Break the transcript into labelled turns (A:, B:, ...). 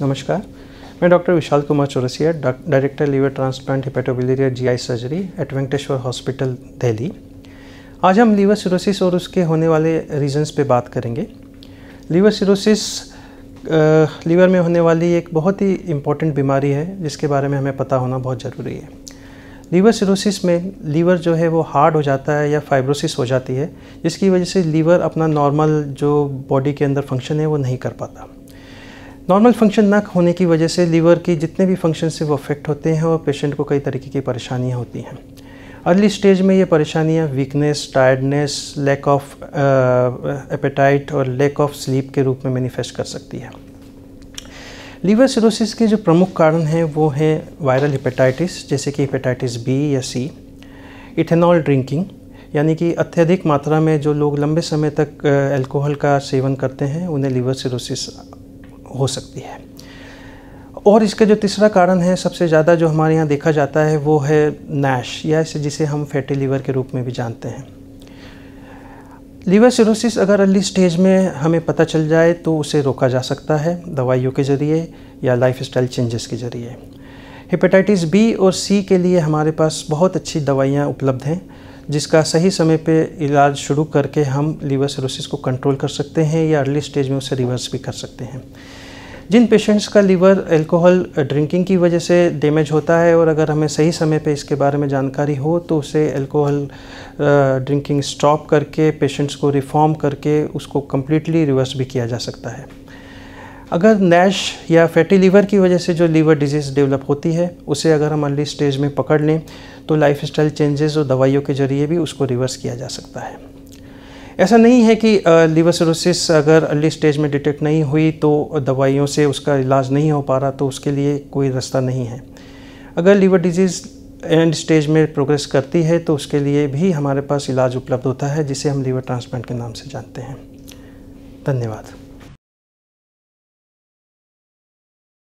A: नमस्कार मैं doctor Vishal Kumar Chaurasia director liver transplant hepatobiliary आई surgery at Venkateshwar hospital Delhi आज हम लीवर सिरोसिस और उसके होने वाले रीजंस पे बात करेंगे लीवर सिरोसिस लीवर में होने वाली एक बहुत ही इंपॉर्टेंट बीमारी है जिसके बारे में हमें पता होना बहुत ज़रूरी है लीवर सिरोसिस में लीवर जो है वो हार्ड हो जाता है या फाइब्रोसिस हो जाती है जिसकी वजह से लीवर अपना नॉर्मल जो बॉडी के अंदर फंक्शन है वो नहीं कर पाता नॉर्मल फंक्शन ना होने की वजह से लीवर के जितने भी फंक्शन से वो अफेक्ट होते हैं और पेशेंट को कई तरीके की परेशानियाँ होती हैं अर्ली स्टेज में ये परेशानियाँ weakness tiredness lack of appetite और लैक ऑफ स्लीप के रूप में मैनिफेस्ट कर सकती है लीवर सिरोसिस के जो प्रमुख कारण हैं वो हैं वायरल हेपेटाइटिस जैसे कि हेपेटाइटिस बी या सी इथेनॉल ड्रिंकिंग यानी कि अत्यधिक मात्रा में जो लोग लंबे समय तक अल्कोहल uh, का सेवन करते हैं उन्हें लीवर सिरोसिस हो सकती है और इसका जो तीसरा कारण है सबसे ज़्यादा जो हमारे यहाँ देखा जाता है वो है नैश या जिसे हम फैटी लीवर के रूप में भी जानते हैं लीवर सिरोसिस अगर अर्ली स्टेज में हमें पता चल जाए तो उसे रोका जा सकता है दवाइयों के ज़रिए या लाइफ स्टाइल चेंजेस के ज़रिए हेपेटाइटिस बी और सी के लिए हमारे पास बहुत अच्छी दवाइयाँ उपलब्ध हैं जिसका सही समय पे इलाज शुरू करके हम लीवर सिरोसिस को कंट्रोल कर सकते हैं या अर्ली स्टेज में उसे रिवर्स भी कर सकते हैं जिन पेशेंट्स का लीवर अल्कोहल ड्रिंकिंग की वजह से डैमेज होता है और अगर हमें सही समय पे इसके बारे में जानकारी हो तो उसे अल्कोहल ड्रिंकिंग स्टॉप करके पेशेंट्स को रिफॉर्म करके उसको कम्प्लीटली रिवर्स भी किया जा सकता है अगर नैश या फैटी लीवर की वजह से जो लीवर डिजीज़ डेवलप होती है उसे अगर हम अर्ली स्टेज में पकड़ लें तो लाइफ स्टाइल चेंजेस और दवाइयों के जरिए भी उसको रिवर्स किया जा सकता है ऐसा नहीं है कि लीवर सरोसिस अगर अर्ली स्टेज में डिटेक्ट नहीं हुई तो दवाइयों से उसका इलाज नहीं हो पा रहा तो उसके लिए कोई रास्ता नहीं है अगर लीवर डिजीज़ एंड स्टेज में प्रोग्रेस करती है तो उसके लिए भी हमारे पास इलाज उपलब्ध होता है जिसे हम लीवर ट्रांसप्लांट के नाम से जानते हैं धन्यवाद